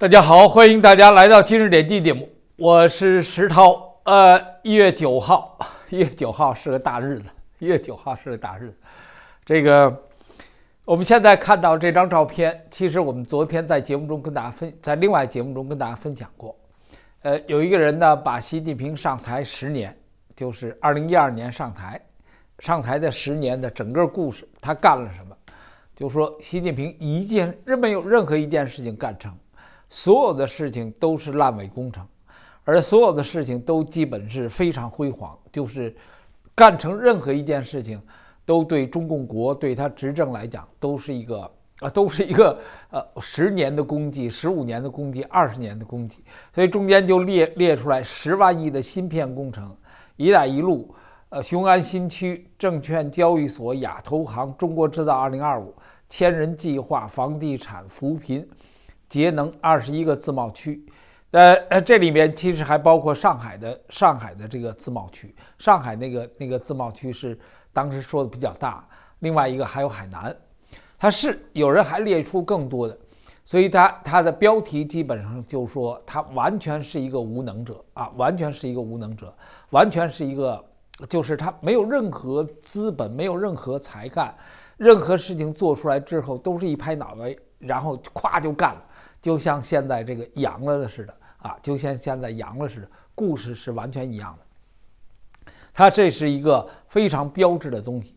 大家好，欢迎大家来到今日点击节目，我是石涛。呃，一月九号，一月九号是个大日子，一月九号是个大日子。这个，我们现在看到这张照片，其实我们昨天在节目中跟大家分，在另外节目中跟大家分享过。呃，有一个人呢，把习近平上台十年，就是二零一二年上台，上台的十年的整个故事，他干了什么？就说习近平一件任没有任何一件事情干成。所有的事情都是烂尾工程，而所有的事情都基本是非常辉煌，就是干成任何一件事情，都对中共国对他执政来讲都是一个啊，都是一个呃十年的功绩，十五年的功绩，二十年的功绩。所以中间就列列出来十万亿的芯片工程、一带一路、呃雄安新区、证券交易所、亚投行、中国制造二零二五、千人计划、房地产扶贫。节能二十一个自贸区，呃，这里面其实还包括上海的上海的这个自贸区，上海那个那个自贸区是当时说的比较大。另外一个还有海南，他是有人还列出更多的，所以他他的标题基本上就说他完全是一个无能者啊，完全是一个无能者，完全是一个就是他没有任何资本，没有任何才干，任何事情做出来之后都是一拍脑袋，然后咵就干了。就像现在这个阳了的似的啊，就像现在阳了似的，故事是完全一样的。他这是一个非常标志的东西。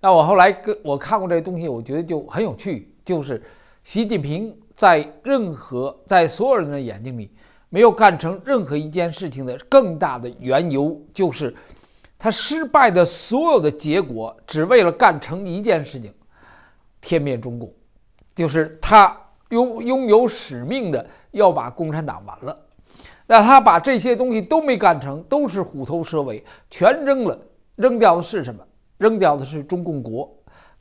那我后来跟我看过这东西，我觉得就很有趣。就是习近平在任何在所有人的眼睛里没有干成任何一件事情的更大的缘由，就是他失败的所有的结果，只为了干成一件事情，天灭中共，就是他。拥拥有使命的要把共产党完了，那他把这些东西都没干成，都是虎头蛇尾，全扔了。扔掉的是什么？扔掉的是中共国。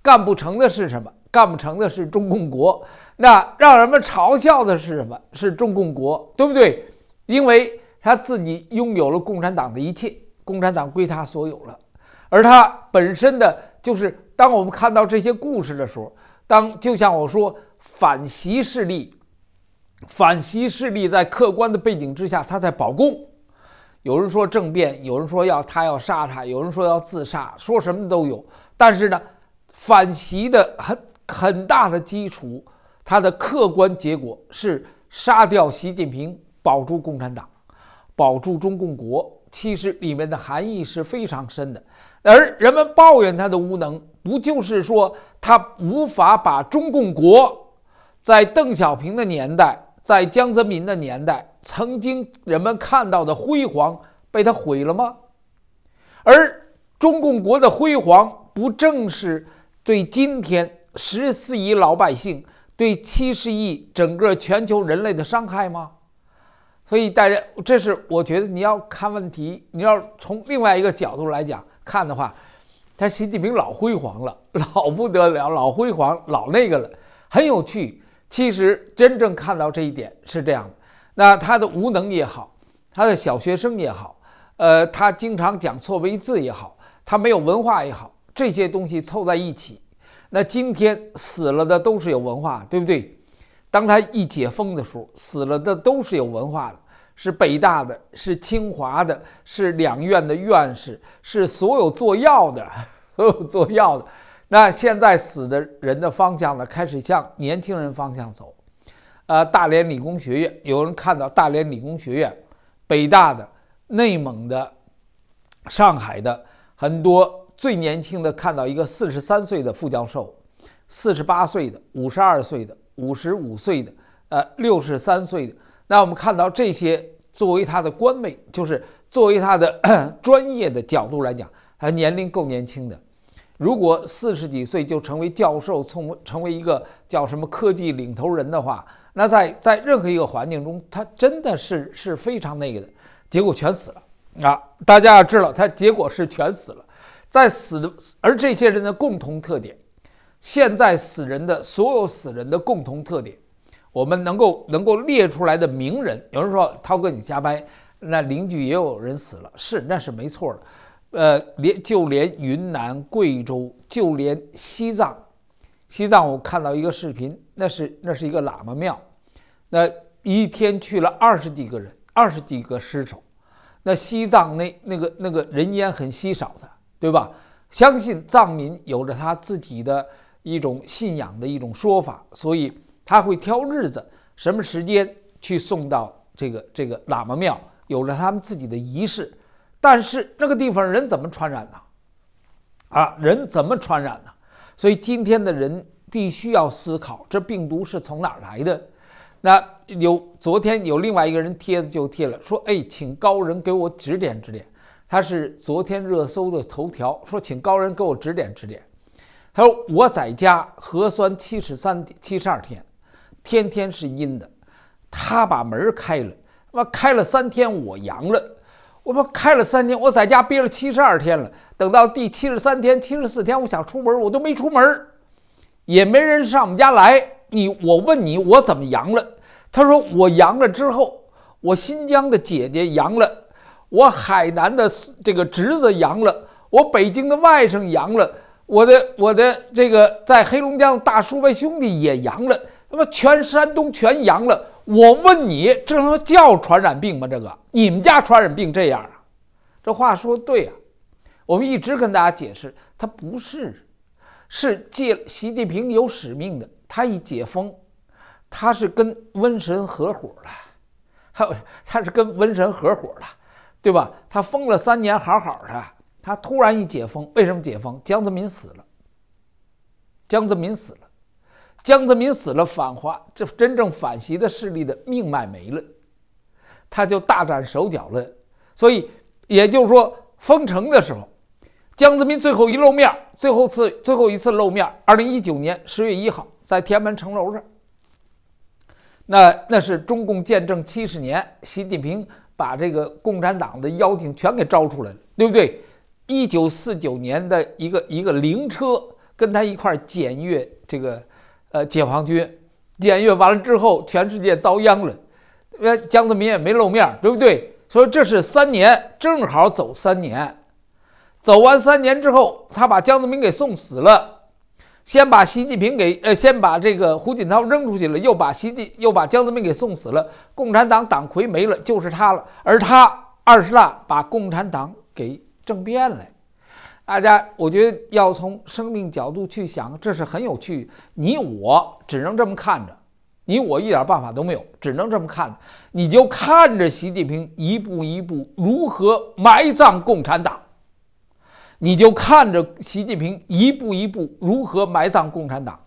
干不成的是什么？干不成的是中共国。那让人们嘲笑的是什么？是中共国，对不对？因为他自己拥有了共产党的一切，共产党归他所有了，而他本身的就是。当我们看到这些故事的时候，当就像我说。反习势力，反习势力在客观的背景之下，他在保共。有人说政变，有人说要他要杀他，有人说要自杀，说什么都有。但是呢，反习的很很大的基础，它的客观结果是杀掉习近平，保住共产党，保住中共国。其实里面的含义是非常深的。而人们抱怨他的无能，不就是说他无法把中共国？在邓小平的年代，在江泽民的年代，曾经人们看到的辉煌被他毁了吗？而中共国的辉煌，不正是对今天十四亿老百姓、对七十亿整个全球人类的伤害吗？所以大家，这是我觉得你要看问题，你要从另外一个角度来讲看的话，他习近平老辉煌了，老不得了，老辉煌，老那个了，很有趣。其实真正看到这一点是这样的，那他的无能也好，他的小学生也好，呃，他经常讲错别字也好，他没有文化也好，这些东西凑在一起，那今天死了的都是有文化，对不对？当他一解封的时候，死了的都是有文化的，是北大的，是清华的，是两院的院士，是所有做药的，所有做药的。那现在死的人的方向呢，开始向年轻人方向走，呃，大连理工学院有人看到大连理工学院、北大的、内蒙的、上海的很多最年轻的，看到一个四十三岁的副教授，四十八岁的、五十二岁的、五十五岁的，呃，六十三岁的。那我们看到这些作为他的官位，就是作为他的 专业的角度来讲，他年龄够年轻的。如果四十几岁就成为教授，从成为一个叫什么科技领头人的话，那在在任何一个环境中，他真的是是非常那个的。结果全死了啊！大家要知道，他结果是全死了，在死的。而这些人的共同特点，现在死人的所有死人的共同特点，我们能够能够列出来的名人，有人说涛哥你瞎掰，那邻居也有人死了，是那是没错了。呃，连就连云南、贵州，就连西藏，西藏我看到一个视频，那是那是一个喇嘛庙，那一天去了二十几个人，二十几个尸首。那西藏那那个那个人烟很稀少的，对吧？相信藏民有着他自己的一种信仰的一种说法，所以他会挑日子，什么时间去送到这个这个喇嘛庙，有了他们自己的仪式。但是那个地方人怎么传染呢？啊，人怎么传染呢？所以今天的人必须要思考，这病毒是从哪儿来的？那有昨天有另外一个人贴子就贴了，说：“哎，请高人给我指点指点。”他是昨天热搜的头条，说：“请高人给我指点指点。”他说：“我在家核酸七十三七十二天，天天是阴的，他把门开了，妈开了三天，我阳了。”我们开了三天，我在家憋了七十二天了。等到第七十三天、七十四天，我想出门，我都没出门，也没人上我们家来。你，我问你，我怎么阳了？他说我阳了之后，我新疆的姐姐阳了，我海南的这个侄子阳了，我北京的外甥阳了，我的我的这个在黑龙江的大叔伯兄弟也阳了。他妈，全山东全阳了。我问你，这他妈叫传染病吗？这个你们家传染病这样啊？这话说对啊。我们一直跟大家解释，他不是，是借习近平有使命的。他一解封，他是跟瘟神合伙的，还 有他是跟瘟神合伙的，对吧？他封了三年，好好的，他突然一解封，为什么解封？江泽民死了，江泽民死了。江泽民死了，反华这真正反习的势力的命脉没了，他就大展手脚了。所以也就是说，封城的时候，江泽民最后一露面，最后次最后一次露面，二零一九年十月一号，在天安门城楼上。那那是中共建政七十年，习近平把这个共产党的妖精全给招出来了，对不对？一九四九年的一个一个灵车跟他一块检阅这个。呃，解放军检阅完了之后，全世界遭殃了。呃，江泽民也没露面，对不对？所以这是三年，正好走三年。走完三年之后，他把江泽民给送死了，先把习近平给呃，先把这个胡锦涛扔出去了，又把习近又把江泽民给送死了。共产党党魁没了，就是他了。而他二十大把共产党给政变了。大家，我觉得要从生命角度去想，这是很有趣。你我只能这么看着，你我一点办法都没有，只能这么看着。你就看着习近平一步一步如何埋葬共产党，你就看着习近平一步一步如何埋葬共产党。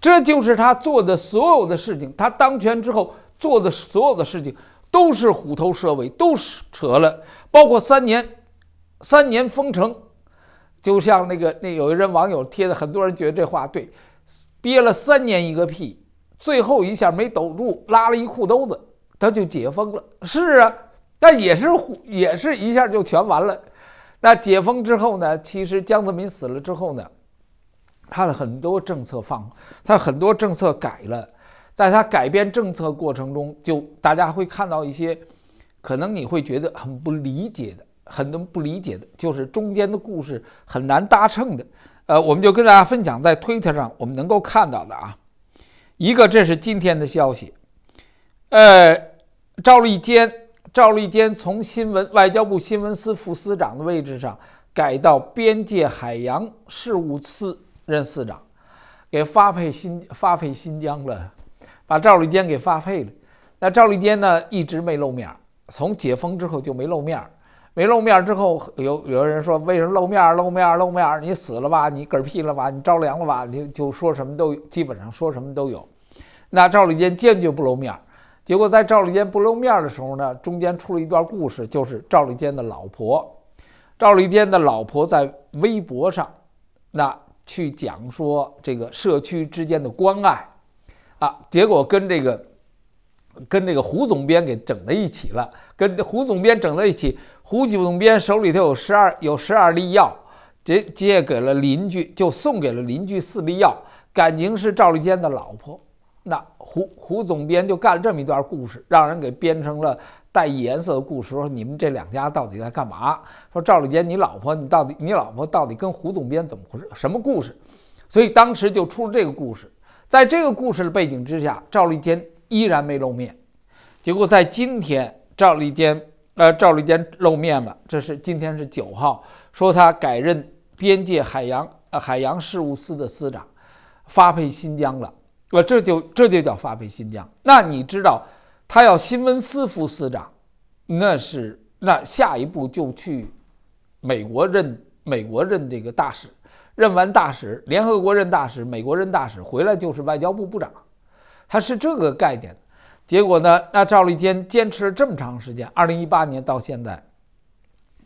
这就是他做的所有的事情，他当权之后做的所有的事情都是虎头蛇尾，都是扯了。包括三年，三年封城。就像那个那有一人网友贴的，很多人觉得这话对。憋了三年一个屁，最后一下没抖住，拉了一裤兜子，他就解封了。是啊，但也是也是一下就全完了。那解封之后呢？其实江泽民死了之后呢，他的很多政策放，他很多政策改了。在他改变政策过程中，就大家会看到一些，可能你会觉得很不理解的。很多不理解的，就是中间的故事很难搭乘的。呃，我们就跟大家分享在推特上我们能够看到的啊，一个这是今天的消息，呃，赵立坚，赵立坚从新闻外交部新闻司副司长的位置上改到边界海洋事务司任司长，给发配新发配新疆了，把赵立坚给发配了。那赵立坚呢一直没露面，从解封之后就没露面。没露面之后，有有的人说为什么露面？露面？露面？你死了吧？你嗝屁了吧？你着凉了吧？你就说什么都基本上说什么都有。那赵立坚坚决不露面，结果在赵立坚不露面的时候呢，中间出了一段故事，就是赵立坚的老婆，赵立坚的老婆在微博上，那去讲说这个社区之间的关爱，啊，结果跟这个。跟这个胡总编给整在一起了，跟胡总编整在一起，胡总编手里头有十二有十二粒药，这借给了邻居，就送给了邻居四粒药，感情是赵立坚的老婆。那胡胡总编就干了这么一段故事，让人给编成了带颜色的故事。说你们这两家到底在干嘛？说赵立坚，你老婆，你到底你老婆到底跟胡总编怎么回事？什么故事？所以当时就出了这个故事，在这个故事的背景之下，赵立坚。依然没露面，结果在今天，赵立坚，呃，赵立坚露面了。这是今天是九号，说他改任边界海洋，呃，海洋事务司的司长，发配新疆了。呃，这就这就叫发配新疆。那你知道他要新闻司副司长，那是那下一步就去美国任美国任这个大使，任完大使，联合国任大使，美国任大使，回来就是外交部部长。他是这个概念，结果呢？那赵立坚坚持了这么长时间，二零一八年到现在，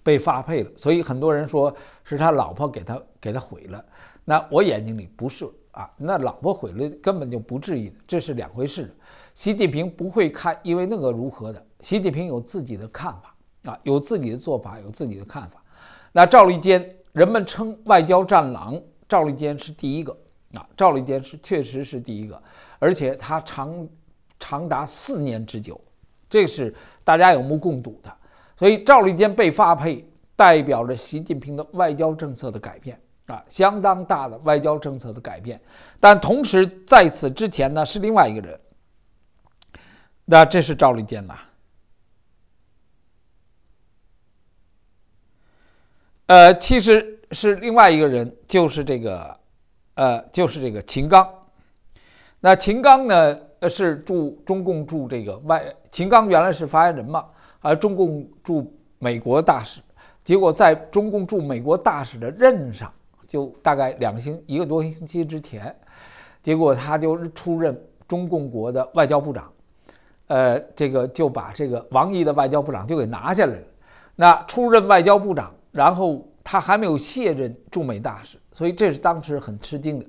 被发配了。所以很多人说是他老婆给他给他毁了。那我眼睛里不是啊，那老婆毁了根本就不至于，这是两回事。习近平不会看，因为那个如何的，习近平有自己的看法啊，有自己的做法，有自己的看法。那赵立坚，人们称外交战狼，赵立坚是第一个。啊，赵立坚是确实是第一个，而且他长长达四年之久，这是大家有目共睹的。所以赵立坚被发配，代表着习近平的外交政策的改变啊，相当大的外交政策的改变。但同时在此之前呢，是另外一个人。那这是赵立坚呐，呃，其实是另外一个人，就是这个。呃，就是这个秦刚，那秦刚呢？呃，是驻中共驻这个外秦刚原来是发言人嘛？啊，中共驻美国大使，结果在中共驻美国大使的任上，就大概两星一个多星期之前，结果他就出任中共国的外交部长，呃，这个就把这个王毅的外交部长就给拿下来了。那出任外交部长，然后。他还没有卸任驻美大使，所以这是当时很吃惊的。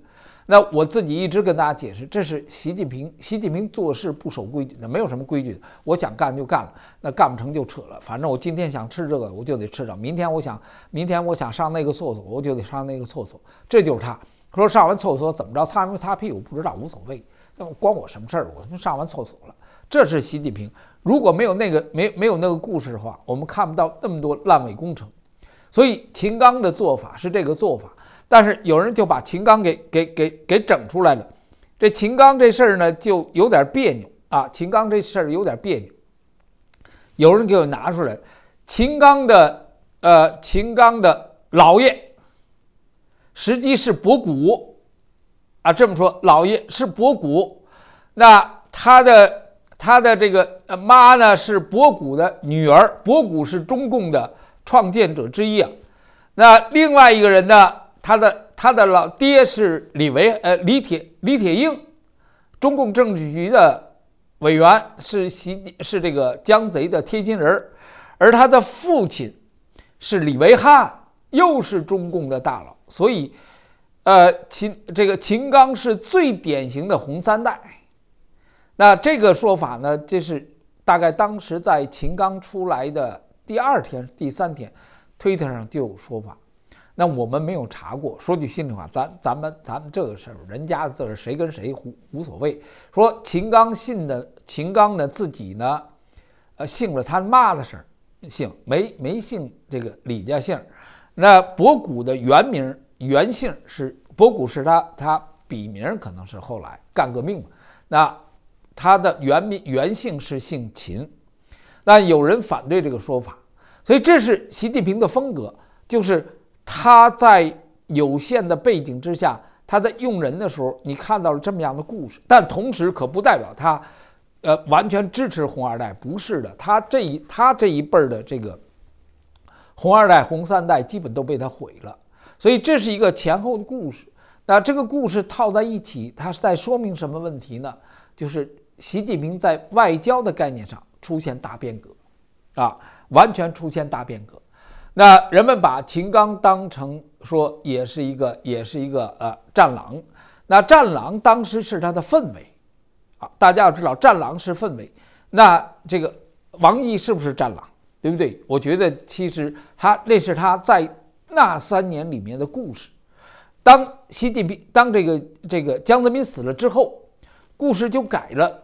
那我自己一直跟大家解释，这是习近平。习近平做事不守规矩，那没有什么规矩的，我想干就干了，那干不成就扯了。反正我今天想吃这个，我就得吃着；明天我想，明天我想上那个厕所，我就得上那个厕所。这就是他。他说上完厕所怎么着，擦没擦屁股不知道，无所谓，那关我什么事儿？我他妈上完厕所了。这是习近平。如果没有那个没没有那个故事的话，我们看不到那么多烂尾工程。所以秦刚的做法是这个做法，但是有人就把秦刚给给给给整出来了。这秦刚这事儿呢，就有点别扭啊。秦刚这事儿有点别扭，有人给我拿出来，秦刚的呃，秦刚的姥爷，实际是博古啊，这么说，姥爷是博古，那他的他的这个呃妈呢是博古的女儿，博古是中共的。创建者之一啊，那另外一个人呢？他的他的老爹是李维呃李铁李铁英，中共政治局的委员是习是这个江贼的贴心人儿，而他的父亲是李维汉，又是中共的大佬，所以呃秦这个秦刚是最典型的红三代。那这个说法呢，这是大概当时在秦刚出来的。第二天、第三天推特上就有说法。那我们没有查过，说句心里话，咱咱们咱们这个事儿，人家的事儿谁跟谁无无所谓。说秦刚信的，秦刚呢自己呢，呃，姓了他妈的姓，姓没没姓这个李家姓。那博古的原名原姓是博古，是他他笔名可能是后来干革命嘛。那他的原名原姓是姓秦。那有人反对这个说法，所以这是习近平的风格，就是他在有限的背景之下，他在用人的时候，你看到了这么样的故事。但同时，可不代表他，呃，完全支持红二代，不是的。他这一他这一辈儿的这个红二代、红三代，基本都被他毁了。所以这是一个前后的故事。那这个故事套在一起，它是在说明什么问题呢？就是习近平在外交的概念上。出现大变革，啊，完全出现大变革。那人们把秦刚当成说也是一个，也是一个呃战狼。那战狼当时是他的氛围，啊，大家要知道战狼是氛围。那这个王毅是不是战狼，对不对？我觉得其实他那是他在那三年里面的故事。当习近平当这个这个江泽民死了之后，故事就改了。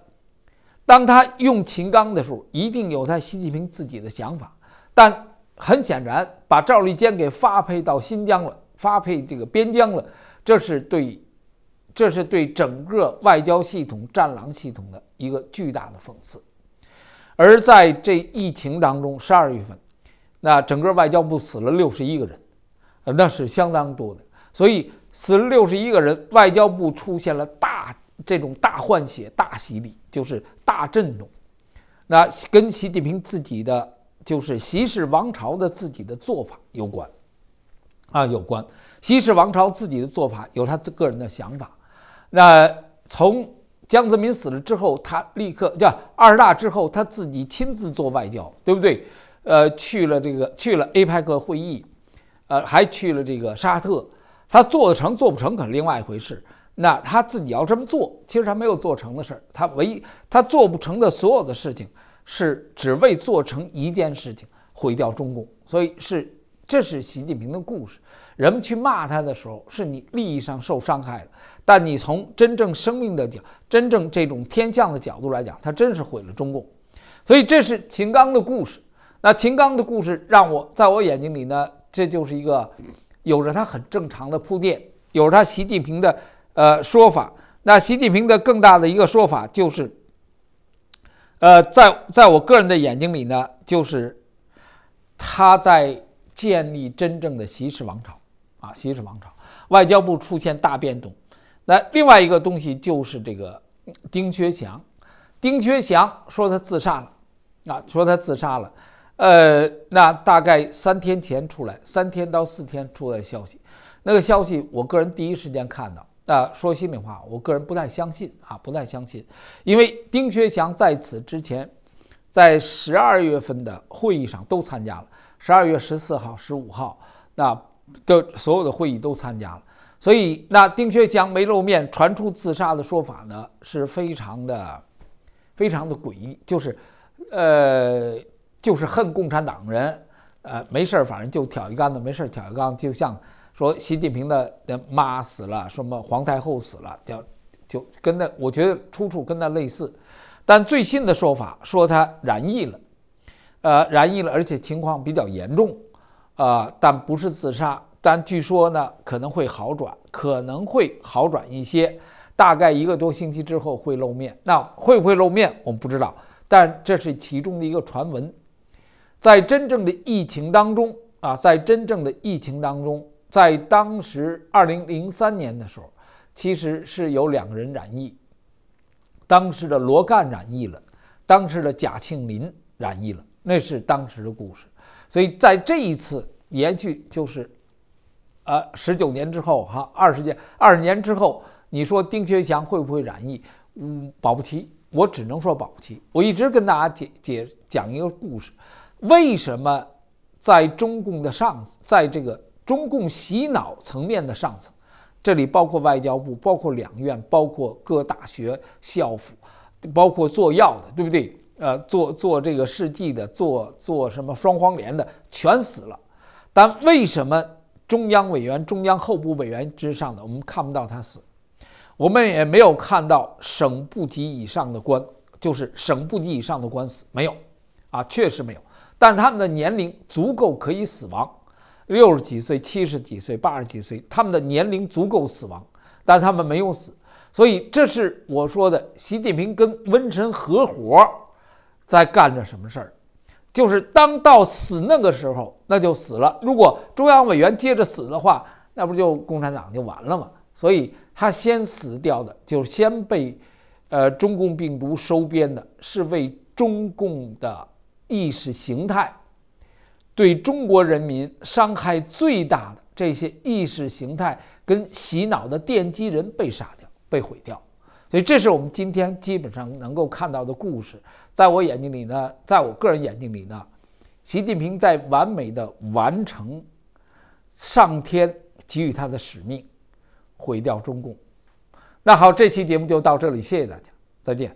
当他用秦刚的时候，一定有他习近平自己的想法。但很显然，把赵立坚给发配到新疆了，发配这个边疆了，这是对，这是对整个外交系统、战狼系统的一个巨大的讽刺。而在这疫情当中，十二月份，那整个外交部死了六十一个人，那是相当多的。所以死了六十一个人，外交部出现了大。这种大换血、大洗礼就是大震动，那跟习近平自己的就是习氏王朝的自己的做法有关，啊，有关。习氏王朝自己的做法有他自个人的想法。那从江泽民死了之后，他立刻叫二十大之后，他自己亲自做外交，对不对？呃，去了这个去了 APEC 会议，呃，还去了这个沙特，他做得成做不成可是另外一回事。那他自己要这么做，其实他没有做成的事儿，他唯一他做不成的所有的事情，是只为做成一件事情，毁掉中共。所以是这是习近平的故事。人们去骂他的时候，是你利益上受伤害了，但你从真正生命的角，真正这种天象的角度来讲，他真是毁了中共。所以这是秦刚的故事。那秦刚的故事让我在我眼睛里呢，这就是一个有着他很正常的铺垫，有着他习近平的。呃，说法。那习近平的更大的一个说法就是，呃，在在我个人的眼睛里呢，就是他在建立真正的习氏王朝啊，习氏王朝。外交部出现大变动。那另外一个东西就是这个丁薛祥，丁薛祥说他自杀了，啊，说他自杀了。呃，那大概三天前出来，三天到四天出来消息，那个消息，我个人第一时间看到。那说心里话，我个人不太相信啊，不太相信，因为丁薛祥在此之前，在十二月份的会议上都参加了，十二月十四号、十五号那的所有的会议都参加了，所以那丁薛祥没露面，传出自杀的说法呢，是非常的、非常的诡异，就是，呃，就是恨共产党人，呃，没事儿，反正就挑一杆子，没事儿挑一杆，就像。说习近平的妈死了，什么皇太后死了，就就跟那，我觉得出处跟那类似。但最新的说法说他染疫了，呃，染疫了，而且情况比较严重，啊，但不是自杀，但据说呢可能会好转，可能会好转一些，大概一个多星期之后会露面。那会不会露面，我们不知道，但这是其中的一个传闻。在真正的疫情当中啊，在真正的疫情当中。在当时二零零三年的时候，其实是有两个人染疫，当时的罗干染疫了，当时的贾庆林染疫了，那是当时的故事。所以在这一次延续就是，呃，十九年之后哈，二十年二十年之后，你说丁薛祥会不会染疫？嗯，保不齐，我只能说保不齐。我一直跟大家解解讲一个故事，为什么在中共的上，在这个。中共洗脑层面的上层，这里包括外交部，包括两院，包括各大学校府，包括做药的，对不对？呃，做做这个试剂的，做做什么双黄连的，全死了。但为什么中央委员、中央候补委员之上的，我们看不到他死？我们也没有看到省部级以上的官，就是省部级以上的官死没有？啊，确实没有。但他们的年龄足够可以死亡。六十几岁、七十几岁、八十几岁，他们的年龄足够死亡，但他们没有死，所以这是我说的，习近平跟温晨合伙，在干着什么事儿？就是当到死那个时候，那就死了。如果中央委员接着死的话，那不就共产党就完了吗？所以他先死掉的，就是先被，呃，中共病毒收编的，是为中共的意识形态。对中国人民伤害最大的这些意识形态跟洗脑的奠基人被杀掉、被毁掉，所以这是我们今天基本上能够看到的故事。在我眼睛里呢，在我个人眼睛里呢，习近平在完美的完成上天给予他的使命，毁掉中共。那好，这期节目就到这里，谢谢大家，再见。